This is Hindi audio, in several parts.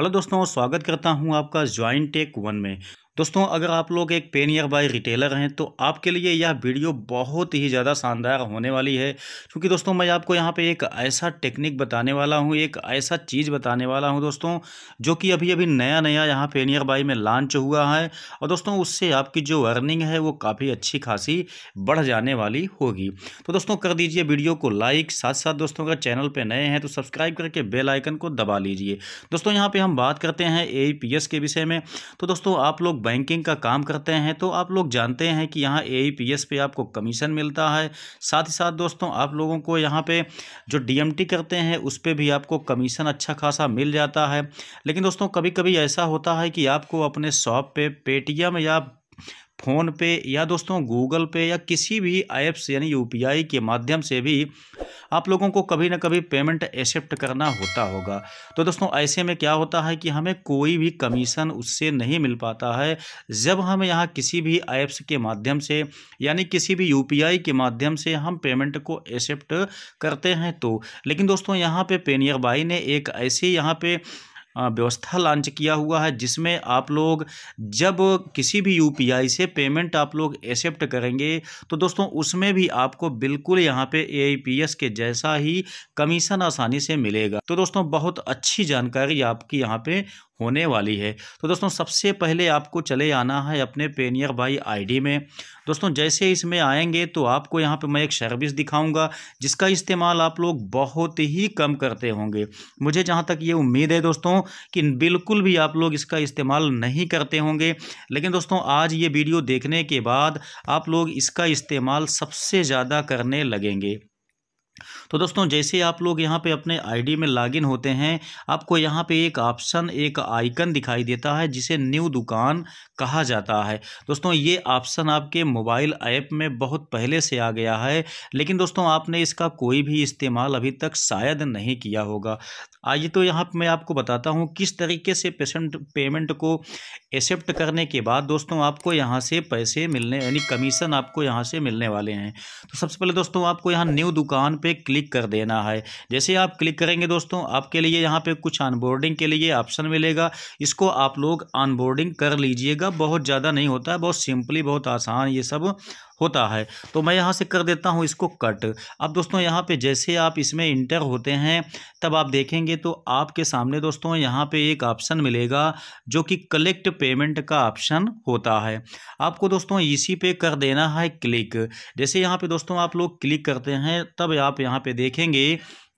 हेलो दोस्तों स्वागत करता हूं आपका ज्वाइन टेक वन में दोस्तों अगर आप लोग एक पेनियर बाय रिटेलर हैं तो आपके लिए यह वीडियो बहुत ही ज़्यादा शानदार होने वाली है क्योंकि दोस्तों मैं आपको यहाँ पे एक ऐसा टेक्निक बताने वाला हूँ एक ऐसा चीज़ बताने वाला हूँ दोस्तों जो कि अभी अभी नया नया यहाँ पेनियर बाई में लॉन्च हुआ है और दोस्तों उससे आपकी जो अर्निंग है वो काफ़ी अच्छी खासी बढ़ जाने वाली होगी तो दोस्तों कर दीजिए वीडियो को लाइक साथ साथ दोस्तों अगर चैनल पर नए हैं तो सब्सक्राइब करके बेल आइकन को दबा लीजिए दोस्तों यहाँ पर हम बात करते हैं ए के विषय में तो दोस्तों आप लोग बैंकिंग का काम करते हैं तो आप लोग जानते हैं कि यहाँ ए e पे आपको कमीशन मिलता है साथ ही साथ दोस्तों आप लोगों को यहाँ पे जो डी करते हैं उस पर भी आपको कमीशन अच्छा खासा मिल जाता है लेकिन दोस्तों कभी कभी ऐसा होता है कि आपको अपने शॉप पे पेटीएम या फ़ोन पे या दोस्तों गूगल पे या किसी भी ऐप्स यानी यूपीआई के माध्यम से भी आप लोगों को कभी ना कभी पेमेंट एक्सेप्ट करना होता होगा तो दोस्तों ऐसे में क्या होता है कि हमें कोई भी कमीशन उससे नहीं मिल पाता है जब हम यहाँ किसी भी ऐप्स के माध्यम से यानी किसी भी यूपीआई के माध्यम से हम पेमेंट को एक्सेप्ट करते हैं तो लेकिन दोस्तों यहाँ पे पेनियर भाई ने एक ऐसे यहाँ पे व्यवस्था लॉन्च किया हुआ है जिसमें आप लोग जब किसी भी यूपीआई से पेमेंट आप लोग एक्सेप्ट करेंगे तो दोस्तों उसमें भी आपको बिल्कुल यहाँ पे ए के जैसा ही कमीशन आसानी से मिलेगा तो दोस्तों बहुत अच्छी जानकारी आपकी यहाँ पे होने वाली है तो दोस्तों सबसे पहले आपको चले आना है अपने पेनियर भाई आईडी में दोस्तों जैसे इसमें आएंगे तो आपको यहाँ पे मैं एक सर्विस दिखाऊंगा जिसका इस्तेमाल आप लोग बहुत ही कम करते होंगे मुझे जहाँ तक ये उम्मीद है दोस्तों कि बिल्कुल भी आप लोग इसका इस्तेमाल नहीं करते होंगे लेकिन दोस्तों आज ये वीडियो देखने के बाद आप लोग इसका इस्तेमाल सबसे ज़्यादा करने लगेंगे तो दोस्तों जैसे आप लोग यहाँ पे अपने आईडी में लॉगिन होते हैं आपको यहाँ पे एक ऑप्शन एक आइकन दिखाई देता है जिसे न्यू दुकान कहा जाता है दोस्तों ये ऑप्शन आपके मोबाइल ऐप में बहुत पहले से आ गया है लेकिन दोस्तों आपने इसका कोई भी इस्तेमाल अभी तक शायद नहीं किया होगा आइए तो यहाँ मैं आपको बताता हूँ किस तरीके से पेशेंट पेमेंट को एक्सेप्ट करने के बाद दोस्तों आपको यहाँ से पैसे मिलने यानी कमीशन आपको यहाँ से मिलने वाले हैं तो सबसे पहले दोस्तों आपको यहाँ न्यू दुकान पर पे क्लिक कर देना है जैसे आप क्लिक करेंगे दोस्तों आपके लिए यहाँ पे कुछ ऑनबोर्डिंग के लिए ऑप्शन मिलेगा इसको आप लोग ऑनबोर्डिंग कर लीजिएगा बहुत ज़्यादा नहीं होता है बहुत सिंपली बहुत आसान ये सब होता है तो मैं यहाँ से कर देता हूँ इसको कट अब दोस्तों यहाँ पे जैसे आप इसमें इंटर होते हैं तब आप देखेंगे तो आपके सामने दोस्तों यहाँ पे एक ऑप्शन मिलेगा जो कि कलेक्ट पेमेंट का ऑप्शन होता है आपको दोस्तों इसी पे कर देना है क्लिक जैसे यहाँ पे दोस्तों आप लोग क्लिक करते हैं तब आप यहाँ पे देखेंगे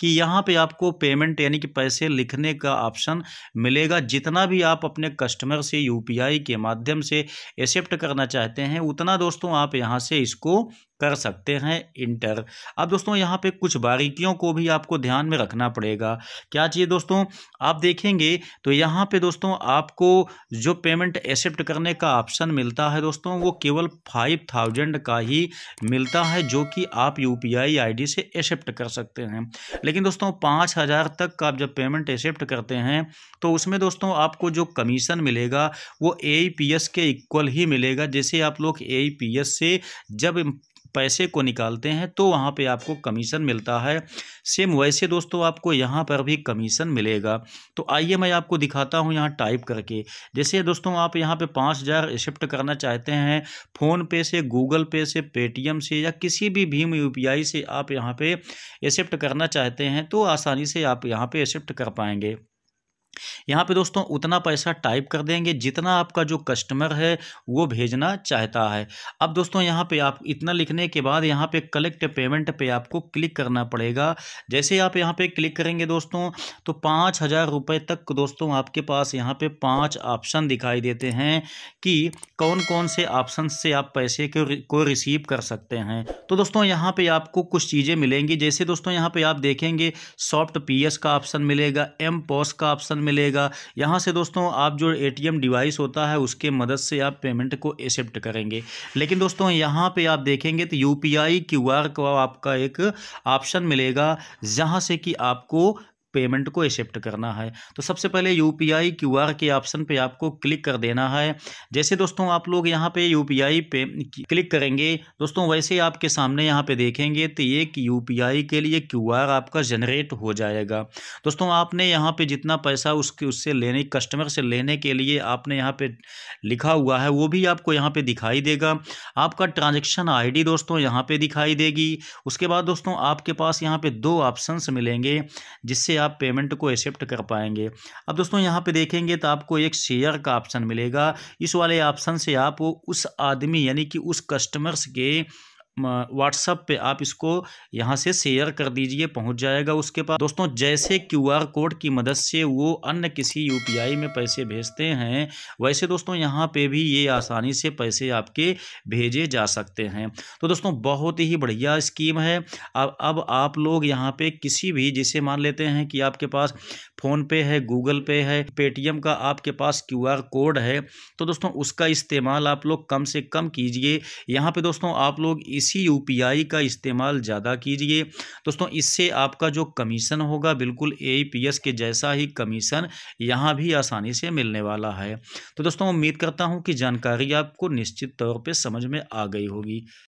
कि यहाँ पे आपको पेमेंट यानी कि पैसे लिखने का ऑप्शन मिलेगा जितना भी आप अपने कस्टमर से यूपीआई के माध्यम से एक्सेप्ट करना चाहते हैं उतना दोस्तों आप यहाँ से इसको कर सकते हैं इंटर अब दोस्तों यहाँ पे कुछ बारीकियों को भी आपको ध्यान में रखना पड़ेगा क्या चाहिए दोस्तों आप देखेंगे तो यहाँ पे दोस्तों आपको जो पेमेंट एक्सेप्ट करने का ऑप्शन मिलता है दोस्तों वो केवल फाइव थाउजेंड का ही मिलता है जो कि आप U P I I D से एक्सेप्ट कर सकते हैं लेकिन दोस्तों पाँच हज़ार तक का आप जब पेमेंट एक्सेप्ट करते हैं तो उसमें दोस्तों आपको जो कमीशन मिलेगा वो ए पी एस के इक्वल ही मिलेगा जैसे आप लोग ए पी एस से जब पैसे को निकालते हैं तो वहाँ पे आपको कमीशन मिलता है सेम वैसे दोस्तों आपको यहाँ पर भी कमीशन मिलेगा तो आइए मैं आपको दिखाता हूँ यहाँ टाइप करके जैसे दोस्तों आप यहाँ पे पाँच हज़ार शिफ्ट करना चाहते हैं फ़ोन पे से गूगल पे से पेटीएम से या किसी भी भीम यू से आप यहाँ पर एक्सेप्ट करना चाहते हैं तो आसानी से आप यहाँ पर एक्सेप्ट कर पाएंगे यहाँ पे दोस्तों उतना पैसा टाइप कर देंगे जितना आपका जो कस्टमर है वो भेजना चाहता है अब दोस्तों यहाँ पे आप इतना लिखने के बाद यहाँ पे कलेक्ट पेमेंट पे आपको क्लिक करना पड़ेगा जैसे आप यहाँ पे क्लिक करेंगे दोस्तों तो पाँच हज़ार रुपये तक दोस्तों आपके पास यहाँ पे पांच ऑप्शन दिखाई देते हैं कि कौन कौन से ऑप्शन से आप पैसे को को रिसीव कर सकते हैं तो दोस्तों यहाँ पर आपको कुछ चीज़ें मिलेंगी जैसे दोस्तों यहाँ पर आप देखेंगे सॉफ्ट पी का ऑप्शन मिलेगा एम पॉस का ऑप्शन मिलेगा यहाँ से दोस्तों आप जो ए डिवाइस होता है उसके मदद से आप पेमेंट को एक्सेप्ट करेंगे लेकिन दोस्तों यहाँ पर आप देखेंगे तो यू पी आई आपका एक ऑप्शन मिलेगा जहाँ से कि आपको पेमेंट को एक्सेप्ट करना है तो सबसे पहले U P I Q R के ऑप्शन पे आपको क्लिक कर देना है जैसे दोस्तों आप लोग यहाँ पे यू पी आई पे क्लिक करेंगे दोस्तों वैसे आपके सामने यहाँ पे देखेंगे तो एक यू पी आई के लिए क्यू आर आपका जनरेट हो जाएगा दोस्तों आपने यहाँ पे जितना पैसा उसके उससे लेने कस्टमर से लेने के लिए आपने यहाँ पे लिखा हुआ है वो भी आपको यहाँ पर दिखाई देगा आपका ट्रांजेक्शन डी दोस्तों यहाँ पर दिखाई देगी उसके बाद दोस्तों आपके पास यहाँ पर दो ऑप्शन मिलेंगे जिससे आप पेमेंट को एक्सेप्ट कर पाएंगे अब दोस्तों यहाँ पे देखेंगे तो आपको एक शेयर का ऑप्शन मिलेगा इस वाले ऑप्शन से आप उस आदमी यानी कि उस कस्टमर्स के व्हाट्सअप पे आप इसको यहाँ से शेयर कर दीजिए पहुँच जाएगा उसके पास दोस्तों जैसे क्यूआर कोड की मदद से वो अन्य किसी यूपीआई में पैसे भेजते हैं वैसे दोस्तों यहाँ पे भी ये आसानी से पैसे आपके भेजे जा सकते हैं तो दोस्तों बहुत ही बढ़िया स्कीम है अब अब आप लोग यहाँ पे किसी भी जिसे मान लेते हैं कि आपके पास फ़ोनपे है गूगल पे है पेटीएम का आपके पास क्यू कोड है तो दोस्तों उसका इस्तेमाल आप लोग कम से कम कीजिए यहाँ पर दोस्तों आप लोग इसी यू का इस्तेमाल ज़्यादा कीजिए दोस्तों इससे आपका जो कमीशन होगा बिल्कुल ए के जैसा ही कमीशन यहाँ भी आसानी से मिलने वाला है तो दोस्तों उम्मीद करता हूँ कि जानकारी आपको निश्चित तौर पर समझ में आ गई होगी